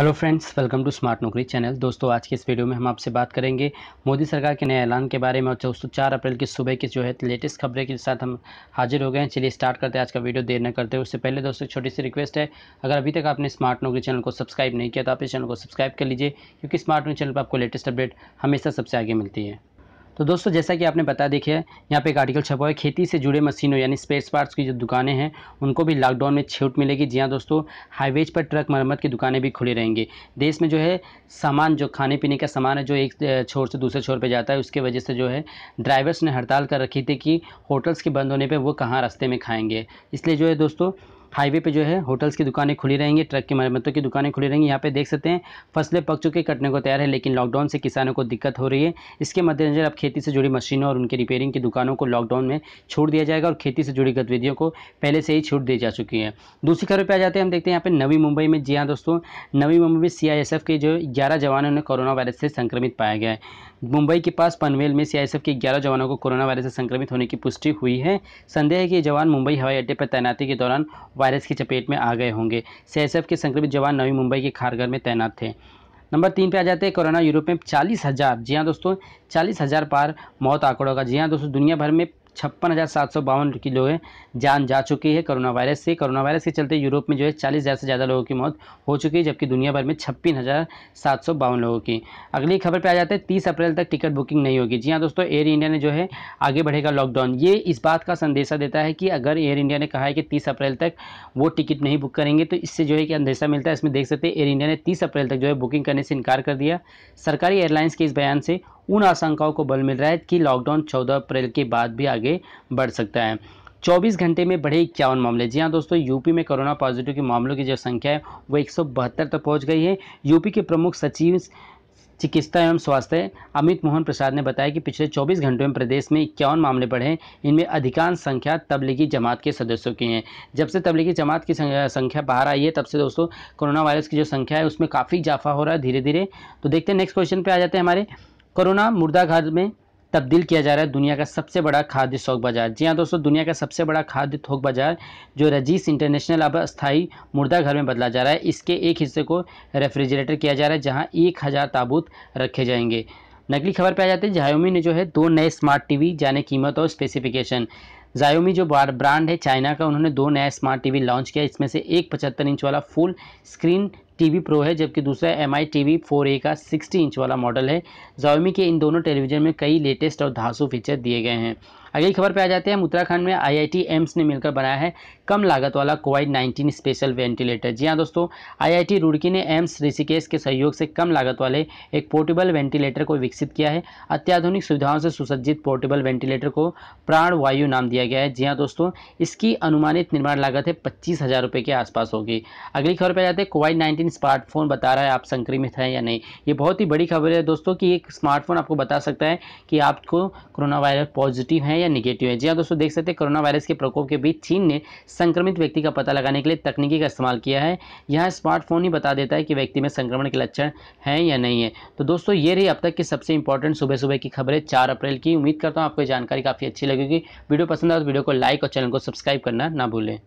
hello friends welcome to smart Naukri channel दोस्तों आज के इस वीडियो में हम आपसे बात करेंगे मोदी सरकार के नए ऐलान के बारे में और दोस्तों चार अप्रैल की सुबह की जो है लेटेस्ट खबरें के साथ हम हाजिर हो गए हैं चलिए स्टार्ट करते हैं आज का वीडियो देर न करते उससे पहले दोस्तों छोटी सी रिक्वेस्ट है अगर अभी तक आपने स्मार्ट नौकरी चैनल को सब्सक्राइब नहीं किया तो आप इस चैनल को सब्सक्राइब कर लीजिए क्योंकि स्मार्ट नौकरी चैनल पर आपको लेटेस्ट अपडेट हमेशा सबसे आगे मिलती है तो दोस्तों जैसा कि आपने बताया देखिए यहाँ पे एक आर्टिकल छपा हुआ है खेती से जुड़े मशीनों यानी स्पेस पार्ट्स की जो दुकानें हैं उनको भी लॉकडाउन में छूट मिलेगी जी हाँ दोस्तों हाईवेज पर ट्रक मरम्मत की दुकानें भी खुली रहेंगी देश में जो है सामान जो खाने पीने का सामान है जो एक छोर से दूसरे छोर पर जाता है उसकी वजह से जो है ड्राइवर्स ने हड़ताल कर रखी थी कि होटल्स के बंद होने पर वो कहाँ रास्ते में खाएँगे इसलिए जो है दोस्तों हाईवे पे जो है होटल्स की दुकानें खुली रहेंगी ट्रक की मरम्मतों की दुकानें खुली रहेंगी यहाँ पे देख सकते हैं फसलें पक चुके कटने को तैयार है लेकिन लॉकडाउन से किसानों को दिक्कत हो रही है इसके मद्देनजर अब खेती से जुड़ी मशीनों और उनकी रिपेयरिंग की दुकानों को लॉकडाउन में छूट दिया जाएगा और खेती से जुड़ी गतिविधियों को पहले से ही छूट दी जा चुकी है दूसरी खबर पर आ जाते हैं हम देखते हैं यहाँ पर नवी मुंबई में जी हाँ दोस्तों नवी मुंबई में सी के जो ग्यारह जवानों ने कोरोना वायरस से संक्रमित पाया गया है मुंबई के पास पनवेल में सीआईएसएफ के 11 जवानों को कोरोना वायरस से संक्रमित होने की पुष्टि हुई है संदेह है कि ये जवान मुंबई हवाई अड्डे पर तैनाती के दौरान वायरस की चपेट में आ गए होंगे सीआईएसएफ के संक्रमित जवान नवी मुंबई के खारगर में तैनात थे नंबर तीन पे आ जाते हैं कोरोना यूरोप में चालीस हज़ार जी हाँ दोस्तों चालीस हज़ार पार मौत आंकड़ों का जी हाँ दोस्तों दुनिया भर में छप्पन हज़ार सात सौ बावन की लोग जान जा चुकी है कोरोना वायरस से कोरोना वायरस के चलते यूरोप में जो है चालीस हज़ार से ज़्यादा लोगों की मौत हो चुकी है जबकि दुनिया भर में छप्पन हज़ार सात सौ बावन लोगों की अगली खबर पर आ जाते हैं तीस अप्रैल तक टिकट बुकिंग नहीं होगी जी हाँ दोस्तों एयर इंडिया ने जो है आगे बढ़ेगा लॉकडाउन ये इस बात का संदेशा देता है कि अगर एयर इंडिया ने कहा है कि तीस अप्रैल तक वो टिकट नहीं बुक करेंगे तो इससे जो है कि अंदेशा मिलता है इसमें देख सकते हैं एयर इंडिया ने तीस अप्रैल तक जो है बुकिंग करने से इनकार कर दिया सरकारी एयरलाइंस के इस बयान से उन आशंकाओं को बल मिल रहा है कि लॉकडाउन 14 अप्रैल के बाद भी आगे बढ़ सकता है 24 घंटे में बढ़े इक्यावन मामले जी हाँ दोस्तों यूपी में कोरोना पॉजिटिव के मामलों की जो संख्या है वो एक तक तो पहुँच गई है यूपी के प्रमुख सचिव चिकित्सा एवं स्वास्थ्य अमित मोहन प्रसाद ने बताया कि पिछले 24 घंटों में प्रदेश में इक्यावन मामले बढ़े इनमें अधिकांश संख्या तबलीगी जमात के सदस्यों की है जब से तबलीगी जमात की संख्या बाहर आई है तब से दोस्तों कोरोना वायरस की जो संख्या है उसमें काफ़ी इजाफा हो रहा है धीरे धीरे तो देखते हैं नेक्स्ट क्वेश्चन पर आ जाते हैं हमारे कोरोना मुर्दा में तब्दील किया जा रहा है दुनिया का सबसे बड़ा खाद्य थोक बाजार जी हाँ दोस्तों दुनिया का सबसे बड़ा खाद्य थोक बाजार जो रजीस इंटरनेशनल अब अस्थायी मुर्दा घर में बदला जा रहा है इसके एक हिस्से को रेफ्रिजरेटर किया जा रहा है जहाँ एक हज़ार ताबूत रखे जाएंगे नकली खबर पे आ जाते हैं जायोमी ने जो है दो नए स्मार्ट वी जाने कीमत और स्पेसिफिकेशन जायोमी जो ब्रांड है चाइना का उन्होंने दो नया स्मार्ट टीवी लॉन्च किया इसमें से एक पचहत्तर इंच वाला फुल स्क्रीन टीवी प्रो है जबकि दूसरा M I T V four A का सिक्सटी इंच वाला मॉडल है जाओमी के इन दोनों टेलीविज़न में कई लेटेस्ट और धासु फीचर दिए गए हैं अगली खबर पे आ जाते हैं उत्तराखंड में आईआईटी एम्स ने मिलकर बनाया है कम लागत वाला कोविड 19 स्पेशल वेंटिलेटर जी हाँ दोस्तों आईआईटी रुड़की ने एम्स ऋषिकेश के सहयोग से कम लागत वाले एक पोर्टेबल वेंटिलेटर को विकसित किया है अत्याधुनिक सुविधाओं से सुसज्जित पोर्टेबल वेंटिलेटर को प्राण वायु नाम दिया गया है जी हाँ दोस्तों इसकी अनुमानित निर्माण लागत है पच्चीस हज़ार रुपये के आसपास होगी अगली खबर पर जाते हैं कोविड नाइन्टीन स्मार्टफोन बता रहा है आप संक्रमित हैं या नहीं ये बहुत ही बड़ी खबर है दोस्तों कि एक स्मार्टफोन आपको बता सकता है कि आपको कोरोना वायरस पॉजिटिव है या निगेटिव है जी हाँ दोस्तों देख सकते हैं कोरोना वायरस के प्रकोप के बीच चीन ने संक्रमित व्यक्ति का पता लगाने के लिए तकनीकी का इस्तेमाल किया है यहाँ स्मार्टफोन ही बता देता है कि व्यक्ति में संक्रमण के लक्षण हैं या नहीं है तो दोस्तों ये रही अब तक की सबसे इंपॉर्टेंट सुबह सुबह की खबरें चार अप्रैल की उम्मीद करता हूँ आपको जानकारी काफ़ी अच्छी लगेगी वीडियो पसंद आए तो वीडियो को लाइक और चैनल को सब्सक्राइब करना ना भूलें